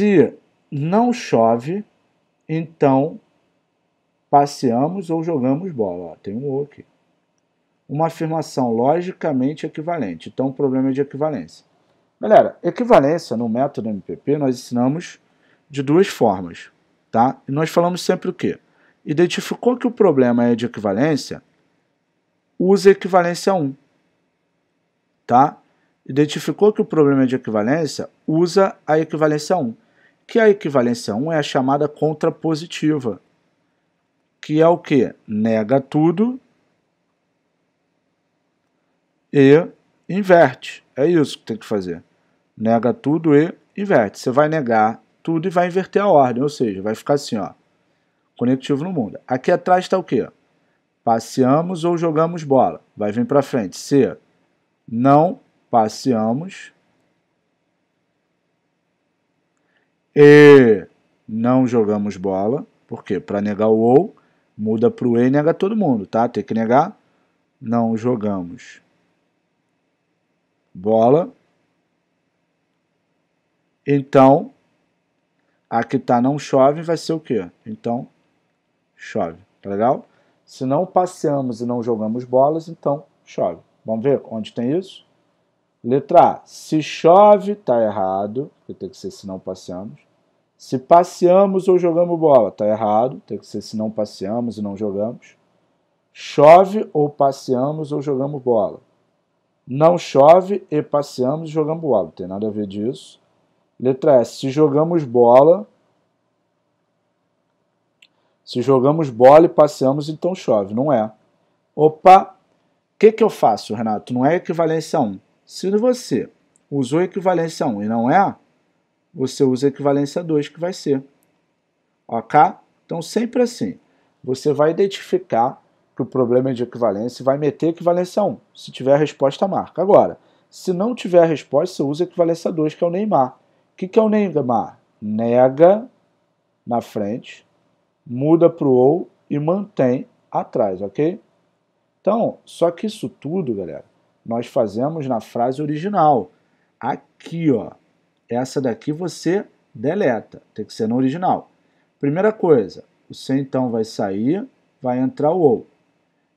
Se não chove, então passeamos ou jogamos bola. Ó, tem um ou aqui. Uma afirmação logicamente equivalente. Então, o problema é de equivalência. Galera, equivalência no método MPP nós ensinamos de duas formas, tá? E nós falamos sempre o quê? Identificou que o problema é de equivalência, usa equivalência 1, tá? Identificou que o problema é de equivalência, usa a equivalência 1 que a equivalência 1 é a chamada contrapositiva, que é o que? Nega tudo e inverte. É isso que tem que fazer. Nega tudo e inverte. Você vai negar tudo e vai inverter a ordem, ou seja, vai ficar assim, ó. Conectivo no mundo. Aqui atrás está o quê? Passeamos ou jogamos bola. Vai vir para frente. Se não passeamos E não jogamos bola. Por quê? Para negar o ou, muda para o e nega todo mundo, tá? Tem que negar. Não jogamos bola. Então, a que tá não chove vai ser o quê? Então, chove, tá legal? Se não passeamos e não jogamos bolas, então chove. Vamos ver onde tem isso? Letra A. Se chove, tá errado, porque tem que ser se não passeamos. Se passeamos ou jogamos bola, tá errado, tem que ser se não passeamos e não jogamos. Chove ou passeamos ou jogamos bola. Não chove e passeamos e jogamos bola, não tem nada a ver disso. Letra S. Se jogamos bola, se jogamos bola e passeamos, então chove. Não é. Opa, o que, que eu faço, Renato? Não é equivalência 1. Se você usou equivalência 1 e não é, você usa equivalência 2, que vai ser. Ok? Então, sempre assim, você vai identificar que o problema é de equivalência e vai meter equivalência 1. Se tiver a resposta, marca. Agora, se não tiver a resposta, você usa equivalência 2, que é o Neymar. O que, que é o Neymar? Nega na frente, muda para o ou e mantém atrás, ok? Então, só que isso tudo, galera, nós fazemos na frase original. Aqui, ó. Essa daqui você deleta, tem que ser no original. Primeira coisa, o C então vai sair, vai entrar o ou.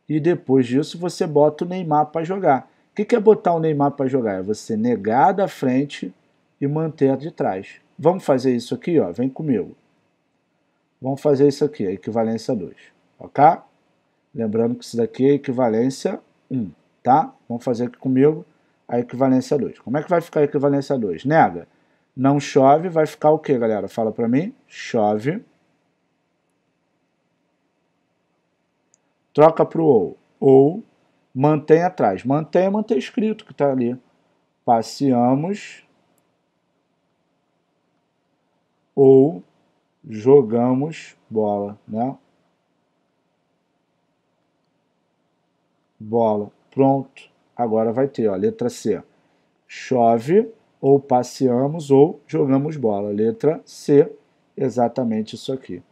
E depois disso você bota o Neymar para jogar. O que, que é botar o Neymar para jogar? É você negar da frente e manter de trás. Vamos fazer isso aqui, ó. Vem comigo. Vamos fazer isso aqui, a equivalência 2, ok? Lembrando que isso daqui é equivalência 1 tá? Vamos fazer aqui comigo a equivalência 2. Como é que vai ficar a equivalência 2? Nega, não chove, vai ficar o que, galera? Fala para mim, chove. Troca para o ou. Ou mantém atrás. Mantém é manter escrito que está ali. Passeamos ou jogamos bola, né? Bola. Pronto, agora vai ter, ó, letra C. Chove, ou passeamos, ou jogamos bola. Letra C, exatamente isso aqui.